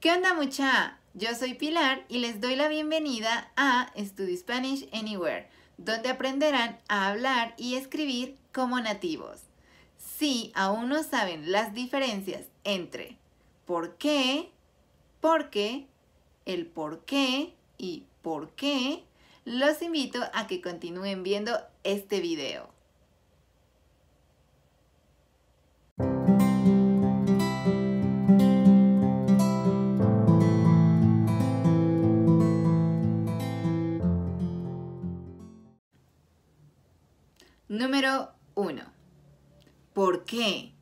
¿Qué onda mucha? Yo soy Pilar y les doy la bienvenida a Study Spanish Anywhere, donde aprenderán a hablar y escribir como nativos. Si aún no saben las diferencias entre por qué, por qué, el por qué y por qué, los invito a que continúen viendo este video. Número 1. ¿Por qué?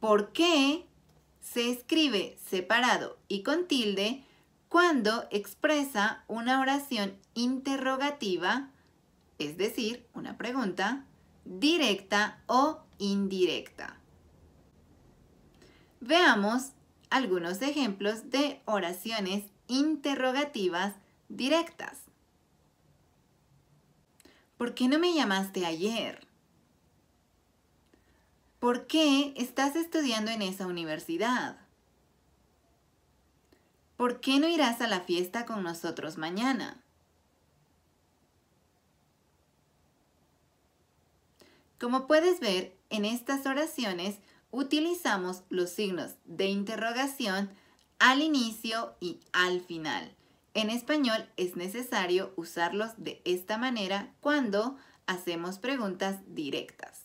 ¿Por qué se escribe separado y con tilde cuando expresa una oración interrogativa, es decir, una pregunta, directa o indirecta? Veamos algunos ejemplos de oraciones interrogativas directas. ¿Por qué no me llamaste ayer? ¿Por qué estás estudiando en esa universidad? ¿Por qué no irás a la fiesta con nosotros mañana? Como puedes ver, en estas oraciones utilizamos los signos de interrogación al inicio y al final. En español es necesario usarlos de esta manera cuando hacemos preguntas directas.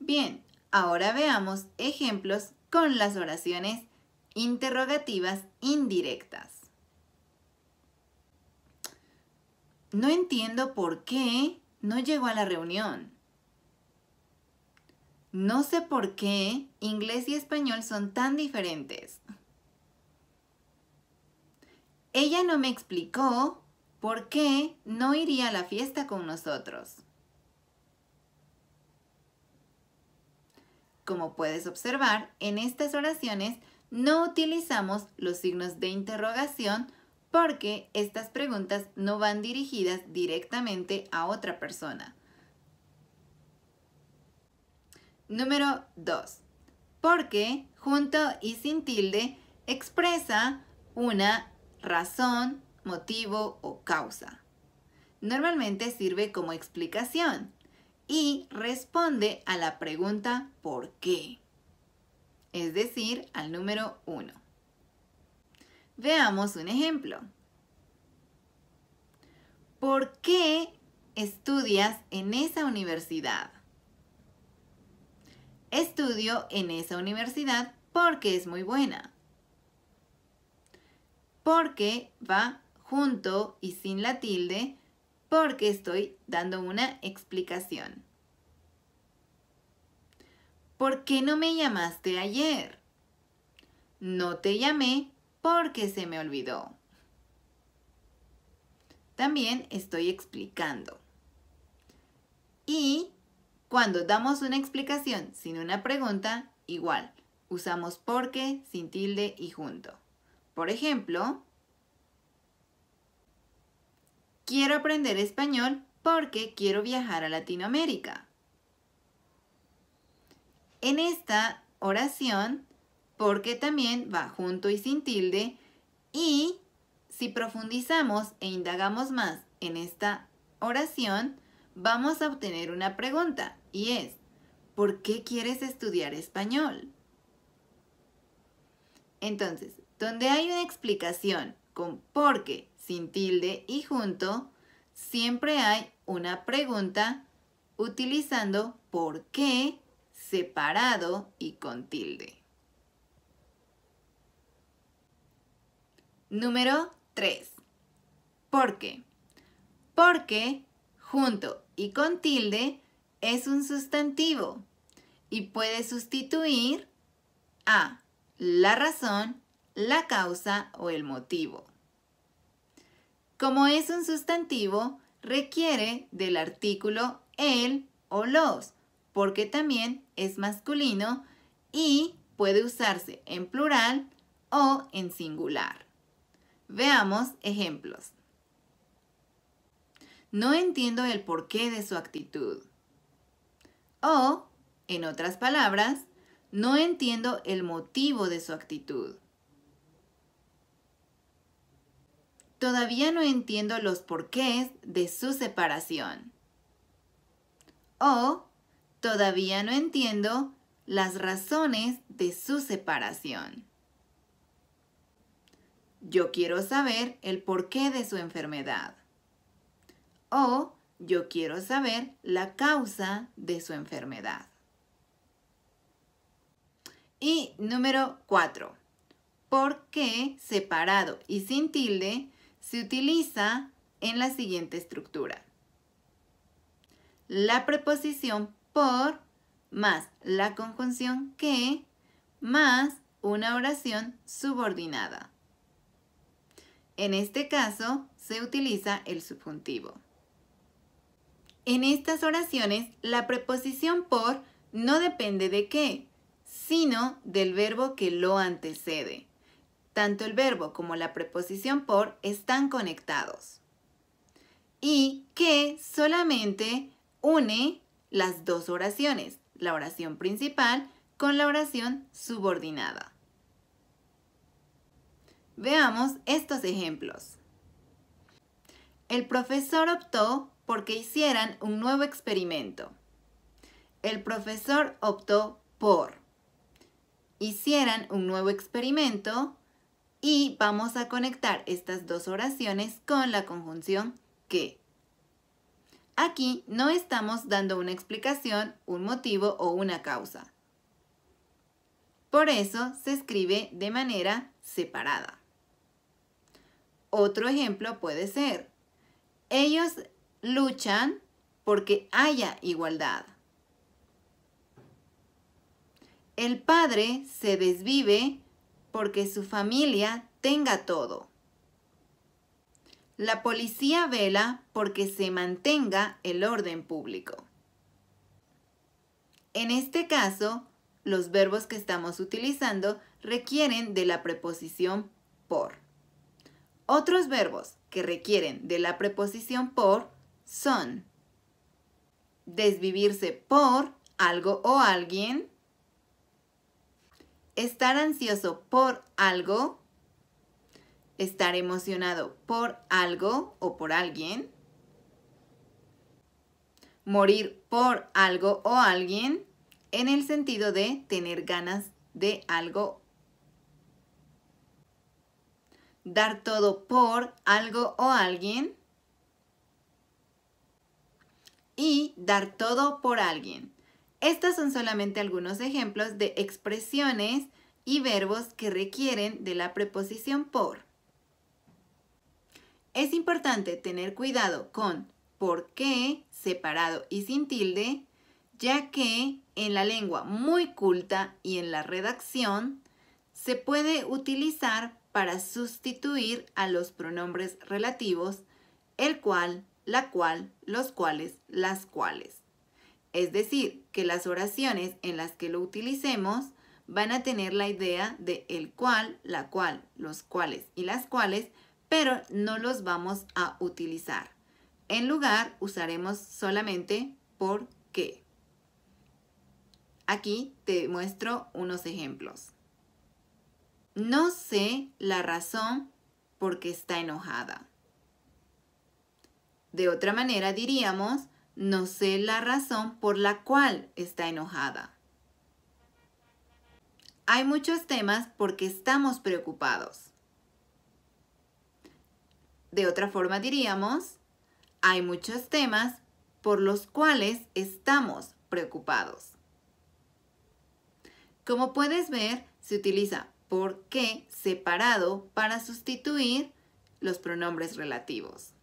Bien, ahora veamos ejemplos con las oraciones interrogativas indirectas. No entiendo por qué no llegó a la reunión. No sé por qué inglés y español son tan diferentes. Ella no me explicó por qué no iría a la fiesta con nosotros. Como puedes observar, en estas oraciones no utilizamos los signos de interrogación porque estas preguntas no van dirigidas directamente a otra persona Número 2. Porque junto y sin tilde expresa una razón, motivo o causa. Normalmente sirve como explicación y responde a la pregunta ¿por qué? Es decir, al número 1. Veamos un ejemplo. ¿Por qué estudias en esa universidad? Estudio en esa universidad porque es muy buena. Porque va junto y sin la tilde porque estoy dando una explicación. ¿Por qué no me llamaste ayer? No te llamé porque se me olvidó. También estoy explicando. Y cuando damos una explicación sin una pregunta, igual, usamos porque, sin tilde y junto. Por ejemplo, quiero aprender español porque quiero viajar a Latinoamérica. En esta oración, porque también va junto y sin tilde y si profundizamos e indagamos más en esta oración, vamos a obtener una pregunta y es, ¿por qué quieres estudiar español? Entonces, donde hay una explicación con por qué, sin tilde y junto, siempre hay una pregunta utilizando por qué separado y con tilde. Número 3. ¿Por qué? Porque junto y con tilde es un sustantivo y puede sustituir a la razón, la causa o el motivo. Como es un sustantivo, requiere del artículo el o los, porque también es masculino y puede usarse en plural o en singular. Veamos ejemplos no entiendo el porqué de su actitud. O, en otras palabras, no entiendo el motivo de su actitud. Todavía no entiendo los porqués de su separación. O, todavía no entiendo las razones de su separación. Yo quiero saber el porqué de su enfermedad o yo quiero saber la causa de su enfermedad. Y número 4. ¿Por qué separado y sin tilde se utiliza en la siguiente estructura? La preposición por más la conjunción que más una oración subordinada. En este caso se utiliza el subjuntivo. En estas oraciones, la preposición por no depende de qué, sino del verbo que lo antecede. Tanto el verbo como la preposición por están conectados. Y que solamente une las dos oraciones, la oración principal con la oración subordinada. Veamos estos ejemplos. El profesor optó porque hicieran un nuevo experimento. El profesor optó por hicieran un nuevo experimento y vamos a conectar estas dos oraciones con la conjunción que. Aquí no estamos dando una explicación, un motivo o una causa. Por eso se escribe de manera separada. Otro ejemplo puede ser, ellos luchan porque haya igualdad. El padre se desvive porque su familia tenga todo. La policía vela porque se mantenga el orden público. En este caso, los verbos que estamos utilizando requieren de la preposición por. Otros verbos que requieren de la preposición por son desvivirse por algo o alguien, estar ansioso por algo, estar emocionado por algo o por alguien, morir por algo o alguien en el sentido de tener ganas de algo. Dar todo por algo o alguien y dar todo por alguien. Estos son solamente algunos ejemplos de expresiones y verbos que requieren de la preposición por. Es importante tener cuidado con por qué separado y sin tilde, ya que en la lengua muy culta y en la redacción se puede utilizar para sustituir a los pronombres relativos, el cual la cual, los cuales, las cuales. Es decir, que las oraciones en las que lo utilicemos van a tener la idea de el cual, la cual, los cuales y las cuales, pero no los vamos a utilizar. En lugar, usaremos solamente por qué. Aquí te muestro unos ejemplos. No sé la razón por qué está enojada. De otra manera diríamos, no sé la razón por la cual está enojada. Hay muchos temas porque estamos preocupados. De otra forma diríamos, hay muchos temas por los cuales estamos preocupados. Como puedes ver, se utiliza por qué separado para sustituir los pronombres relativos.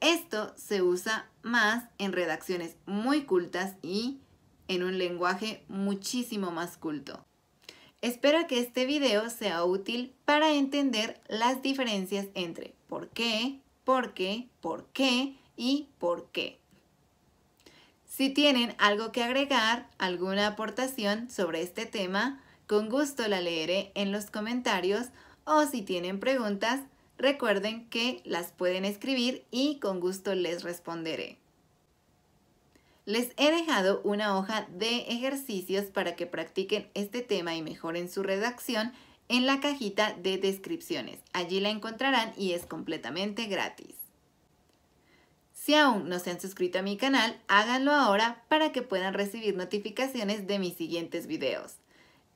Esto se usa más en redacciones muy cultas y en un lenguaje muchísimo más culto. Espero que este video sea útil para entender las diferencias entre por qué, por qué, por qué y por qué. Si tienen algo que agregar, alguna aportación sobre este tema, con gusto la leeré en los comentarios o si tienen preguntas, Recuerden que las pueden escribir y con gusto les responderé. Les he dejado una hoja de ejercicios para que practiquen este tema y mejoren su redacción en la cajita de descripciones. Allí la encontrarán y es completamente gratis. Si aún no se han suscrito a mi canal, háganlo ahora para que puedan recibir notificaciones de mis siguientes videos.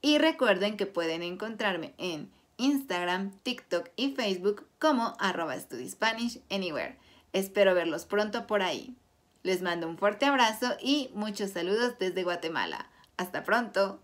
Y recuerden que pueden encontrarme en Instagram, TikTok y Facebook como arroba StudySpanishAnywhere. Espero verlos pronto por ahí. Les mando un fuerte abrazo y muchos saludos desde Guatemala. Hasta pronto.